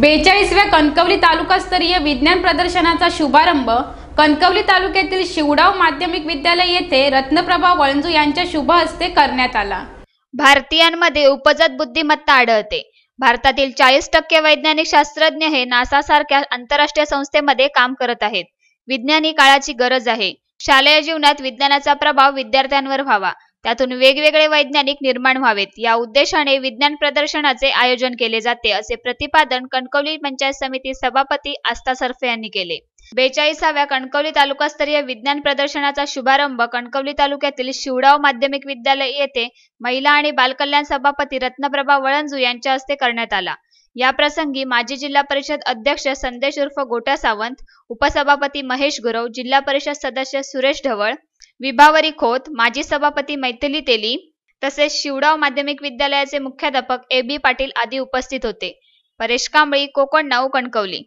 बेचाळीसव्या कणकवली तालुकास्तरीय विज्ञान प्रदर्शनाचा शुभारंभ कणकवली तालुक्यातील शिवडाव माध्यमिक विद्यालय येथे रत्नप्रभा वळंजू यांच्या शुभ हस्ते करण्यात आला भारतीयांमध्ये उपजत बुद्धिमत्ता आढळते भारतातील चाळीस टक्के वैज्ञानिक शास्त्रज्ञ हे नासा सारख्या आंतरराष्ट्रीय संस्थेमध्ये काम करत आहेत विज्ञानी काळाची गरज आहे शालेय जीवनात विज्ञानाचा प्रभाव विद्यार्थ्यांवर व्हावा त्यातून वेगवेगळे वैज्ञानिक निर्माण व्हावेत या उद्देशाने विज्ञान प्रदर्शनाचे आयोजन केले जाते असे प्रतिपादन कणकवली पंचायत समिती सभापती आस्था सरफे यांनी केले बेचाळीसाव्या कणकवली तालुकास्तरीय विज्ञान प्रदर्शनाचा शुभारंभ कणकवली तालुक्यातील शिवडाव माध्यमिक विद्यालय येथे महिला आणि बालकल्याण सभापती रत्नप्रभा वळंजू यांच्या हस्ते करण्यात आला या प्रसंगी माजी जिल्हा परिषद अध्यक्ष संदेश उर्फ गोटा सावंत उपसभापती महेश गुरव जिल्हा परिषद सदस्य सुरेश ढवळ विभावरी खोत माजी सभापती मैथिली तेली तसेच शिवडाव माध्यमिक विद्यालयाचे मुख्याध्यापक ए बी पाटील आदी उपस्थित होते परेश कांबळी कोकण नाव कणकवली